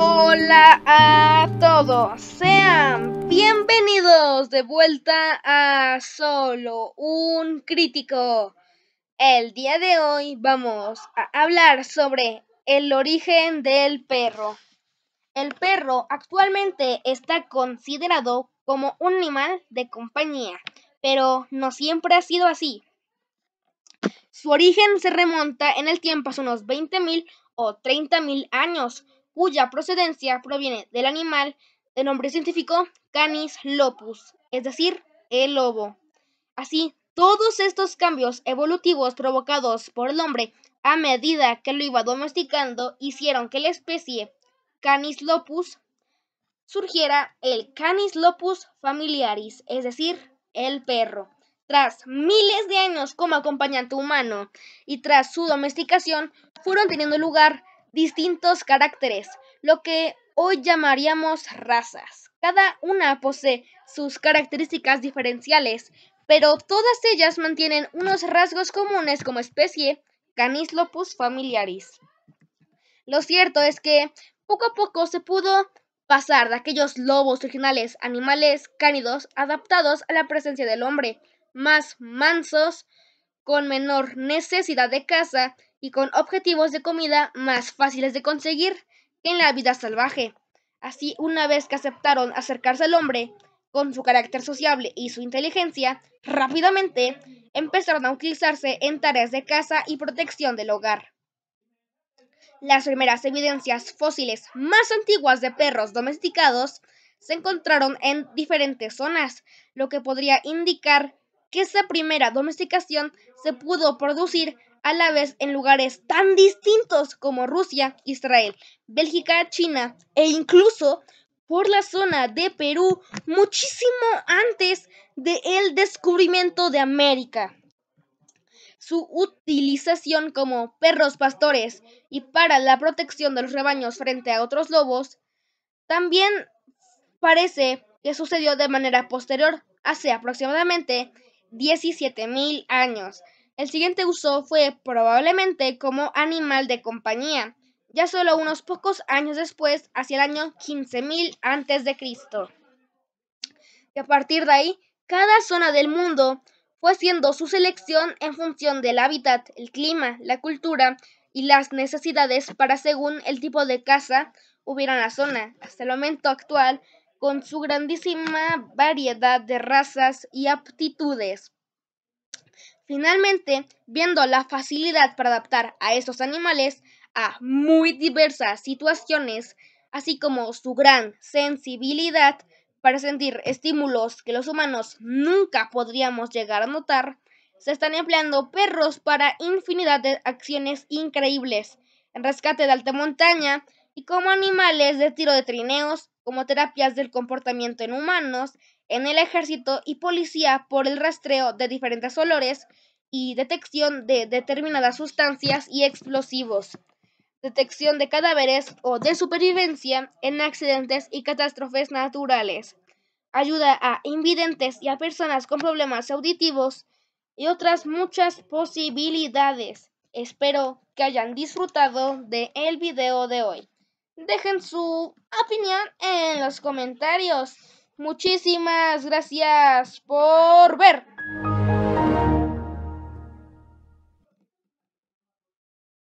Hola a todos, sean bienvenidos de vuelta a Solo un Crítico. El día de hoy vamos a hablar sobre el origen del perro. El perro actualmente está considerado como un animal de compañía, pero no siempre ha sido así. Su origen se remonta en el tiempo hace unos 20.000 o 30.000 años, cuya procedencia proviene del animal de nombre científico Canis lopus, es decir, el lobo. Así, todos estos cambios evolutivos provocados por el hombre a medida que lo iba domesticando hicieron que la especie Canis lopus surgiera el Canis lopus familiaris, es decir, el perro. Tras miles de años como acompañante humano y tras su domesticación, fueron teniendo lugar distintos caracteres, lo que hoy llamaríamos razas. Cada una posee sus características diferenciales, pero todas ellas mantienen unos rasgos comunes como especie, Canis lopus familiaris. Lo cierto es que poco a poco se pudo pasar de aquellos lobos originales animales cánidos adaptados a la presencia del hombre, más mansos, con menor necesidad de caza y con objetivos de comida más fáciles de conseguir que en la vida salvaje. Así, una vez que aceptaron acercarse al hombre, con su carácter sociable y su inteligencia, rápidamente empezaron a utilizarse en tareas de caza y protección del hogar. Las primeras evidencias fósiles más antiguas de perros domesticados se encontraron en diferentes zonas, lo que podría indicar que esa primera domesticación se pudo producir a la vez en lugares tan distintos como Rusia, Israel, Bélgica, China e incluso por la zona de Perú muchísimo antes del el descubrimiento de América. Su utilización como perros pastores y para la protección de los rebaños frente a otros lobos también parece que sucedió de manera posterior hace aproximadamente 17.000 años. El siguiente uso fue probablemente como animal de compañía, ya solo unos pocos años después, hacia el año 15.000 a.C. Y a partir de ahí, cada zona del mundo fue haciendo su selección en función del hábitat, el clima, la cultura y las necesidades para según el tipo de caza hubiera en la zona. Hasta el momento actual, con su grandísima variedad de razas y aptitudes. Finalmente, viendo la facilidad para adaptar a estos animales a muy diversas situaciones, así como su gran sensibilidad para sentir estímulos que los humanos nunca podríamos llegar a notar, se están empleando perros para infinidad de acciones increíbles. En rescate de alta montaña, y como animales de tiro de trineos, como terapias del comportamiento en humanos, en el ejército y policía por el rastreo de diferentes olores y detección de determinadas sustancias y explosivos, detección de cadáveres o de supervivencia en accidentes y catástrofes naturales, ayuda a invidentes y a personas con problemas auditivos y otras muchas posibilidades. Espero que hayan disfrutado de video de hoy dejen su opinión en los comentarios. Muchísimas gracias por ver.